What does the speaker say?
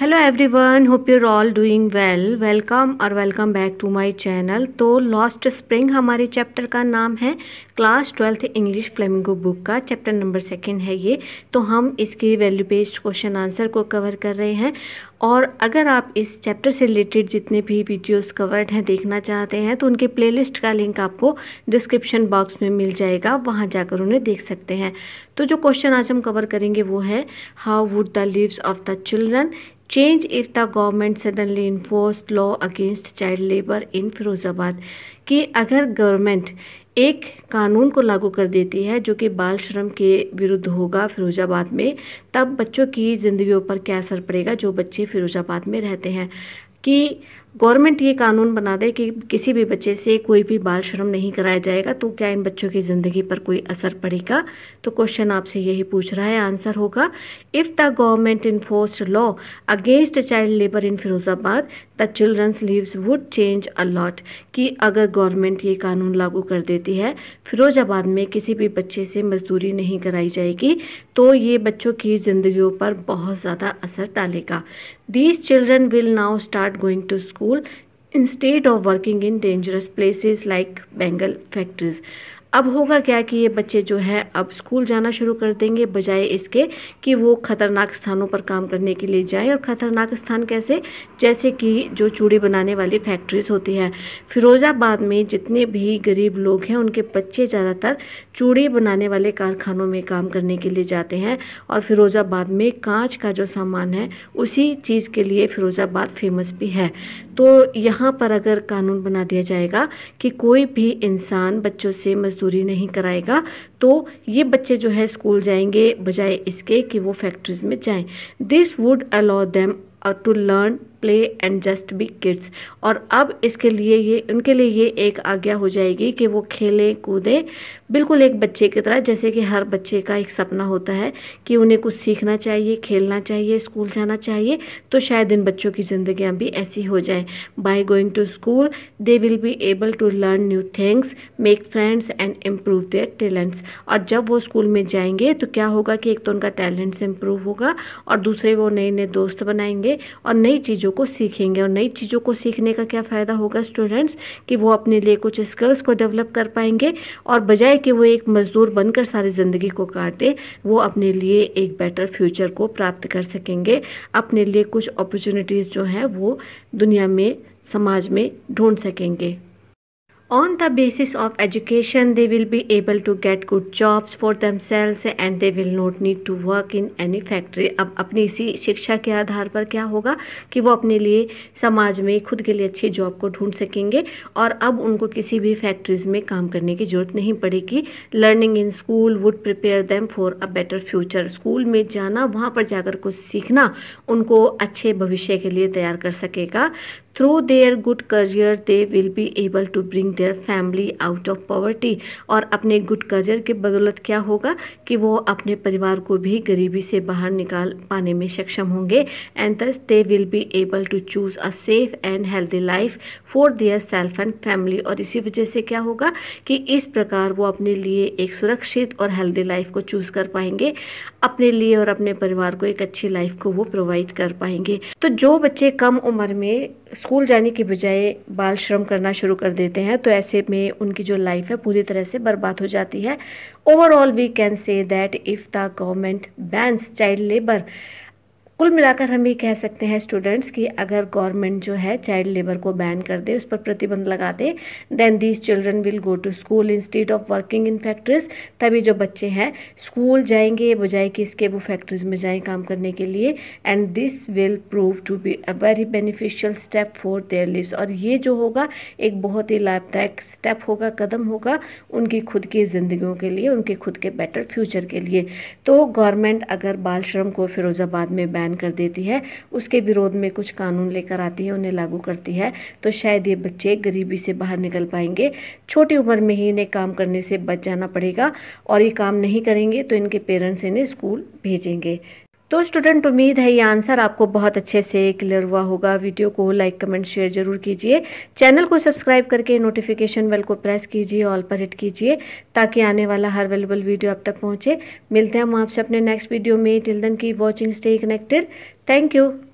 Hello everyone hope you're all doing well welcome और welcome back to my channel तो lost spring हमारे chapter का नाम है class twelfth English flamingo book का चैप्टर नंबर सेकंड है ये तो हम इसके वैल्यू बेस्ड क्वेश्चन आंसर को कवर कर रहे हैं और अगर आप इस चैप्टर से रिलेटेड जितने भी वीडियोस कवर्ड हैं देखना चाहते हैं तो उनके प्लेलिस्ट का लिंक आपको डिस्क्रिप्शन बॉक्स में मिल जाएगा वहाँ जाकर उन्हें देख सकते हैं तो जो क्वेश्चन आज हम कवर करेंगे वो है how would the lives of the children change if the government suddenly enforce law against child labour in Firozabad कि अगर गवर्नमेंट एक कानून को लागू कर देती है जो कि बाल श्रम के विरुद्ध होगा फिरोजाबाद में तब बच्चों की ज़िंदगियों पर क्या असर पड़ेगा जो बच्चे फिरोजाबाद में रहते हैं कि गवर्नमेंट ये कानून बना दे कि किसी भी बच्चे से कोई भी बाल श्रम नहीं कराया जाएगा तो क्या इन बच्चों की ज़िंदगी पर कोई असर पड़ेगा तो क्वेश्चन आपसे यही पूछ रहा है आंसर होगा if the government enforced law against child labour in Firozabad the children's lives would change a lot कि अगर गवर्नमेंट ये कानून लागू कर देती है फिरोजाबाद में किसी भी बच्चे से मजदूरी नहीं कराई जाएगी तो ये बच्चों की जिंदगी पर बहुत ज़्यादा असर डालेगा these children will now start going to school instead of working in dangerous places like Bengal factories. अब होगा क्या कि ये बच्चे जो है अब स्कूल जाना शुरू कर देंगे बजाय इसके कि वो ख़तरनाक स्थानों पर काम करने के लिए जाए और ख़तरनाक स्थान कैसे जैसे कि जो चूड़ी बनाने वाली फैक्ट्रीज़ होती है फिरोज़ाबाद में जितने भी गरीब लोग हैं उनके बच्चे ज़्यादातर चूड़ी बनाने वाले कारखानों में काम करने के लिए जाते हैं और फिरोज़ाबाद में कांच का जो सामान है उसी चीज़ के लिए फिरोज़ाबाद फेमस भी है तो यहाँ पर अगर कानून बना दिया जाएगा कि कोई भी इंसान बच्चों से मजदूर मजदूरी नहीं कराएगा तो ये बच्चे जो है स्कूल जाएंगे बजाय इसके कि वो फैक्ट्रीज़ में जाएं this would allow them to learn play and just be kids और अब इसके लिए ये उनके लिए ये एक आज्ञा हो जाएगी कि वो खेलें कूदें बिल्कुल एक बच्चे की तरह जैसे कि हर बच्चे का एक सपना होता है कि उन्हें कुछ सीखना चाहिए खेलना चाहिए स्कूल जाना चाहिए तो शायद इन बच्चों की ज़िंदगियाँ भी ऐसी हो जाए by going to school they will be able to learn new things make friends and improve their talents और जब वो स्कूल में जाएंगे तो क्या होगा कि एक तो उनका टैलेंट्स इम्प्रूव होगा और दूसरे वो नए नए दोस्त बनाएंगे और नई चीज़ों को सीखेंगे और नई चीज़ों को सीखने का क्या फ़ायदा होगा स्टूडेंट्स कि वो अपने लिए कुछ स्किल्स को डेवलप कर पाएंगे और बजाय कि वो एक मज़दूर बनकर सारी ज़िंदगी को दें वो अपने लिए एक बेटर फ्यूचर को प्राप्त कर सकेंगे अपने लिए कुछ अपॉर्चुनिटीज़ जो हैं वो दुनिया में समाज में ढूंढ सकेंगे on the basis of education they will be able to get good jobs for themselves and they will not need to work in any factory अब अपनी इसी शिक्षा के आधार पर क्या होगा कि वो अपने लिए समाज में खुद के लिए अच्छी जॉब को ढूंढ सकेंगे और अब उनको किसी भी फैक्ट्रीज़ में काम करने की ज़रूरत नहीं पड़ेगी learning in school would prepare them for a better future school में जाना वहाँ पर जाकर कुछ सीखना उनको अच्छे भविष्य के लिए तैयार कर सकेगा through their good career they will be able to bring their family out of poverty और अपने गुड करियर के बदौलत क्या होगा कि वो अपने परिवार को भी गरीबी से बाहर निकाल पाने में सक्षम होंगे and thus they will be able to choose a safe and healthy life for their self and family और इसी वजह से क्या होगा कि इस प्रकार वो अपने लिए एक सुरक्षित और हेल्दी लाइफ को चूज कर पाएंगे अपने लिए और अपने परिवार को एक अच्छी लाइफ को वो प्रोवाइड कर पाएंगे तो जो बच्चे कम उम्र में स्कूल जाने के बजाय बाल श्रम करना शुरू कर देते हैं तो ऐसे में उनकी जो लाइफ है पूरी तरह से बर्बाद हो जाती है overall we can say that if the government bans child labour कुल मिलाकर हम ये कह सकते हैं स्टूडेंट्स कि अगर गवर्नमेंट जो है चाइल्ड लेबर को बैन कर दे उस पर प्रतिबंध लगा दे then these children will go to school instead of working in factories तभी जो बच्चे हैं स्कूल जाएंगे बजाय कि इसके वो फैक्ट्रीज में जाएं काम करने के लिए and this will prove to be a very beneficial step for their list और ये जो होगा एक बहुत ही लाभदायक स्टेप होगा कदम होगा उनकी खुद की जिंदगी के लिए उनके खुद के बेटर फ्यूचर के लिए तो गवर्नमेंट अगर बाल श्रम को फिरोज़ाबाद में बैन बैन कर देती है उसके विरोध में कुछ कानून लेकर आती है उन्हें लागू करती है तो शायद ये बच्चे गरीबी से बाहर निकल पाएंगे छोटी उम्र में ही इन्हें काम करने से बच जाना पड़ेगा और ये काम नहीं करेंगे तो इनके पेरेंट्स इन्हें स्कूल भेजेंगे तो स्टूडेंट उम्मीद है ये आंसर आपको बहुत अच्छे से क्लियर हुआ होगा वीडियो को लाइक कमेंट शेयर जरूर कीजिए चैनल को सब्सक्राइब करके नोटिफिकेशन बेल को प्रेस कीजिए ऑल पर हिट कीजिए ताकि आने वाला हर वेलेबल वीडियो आप तक पहुँचे मिलते हैं हम आपसे अपने नेक्स्ट वीडियो में till then keep watching stay connected thank you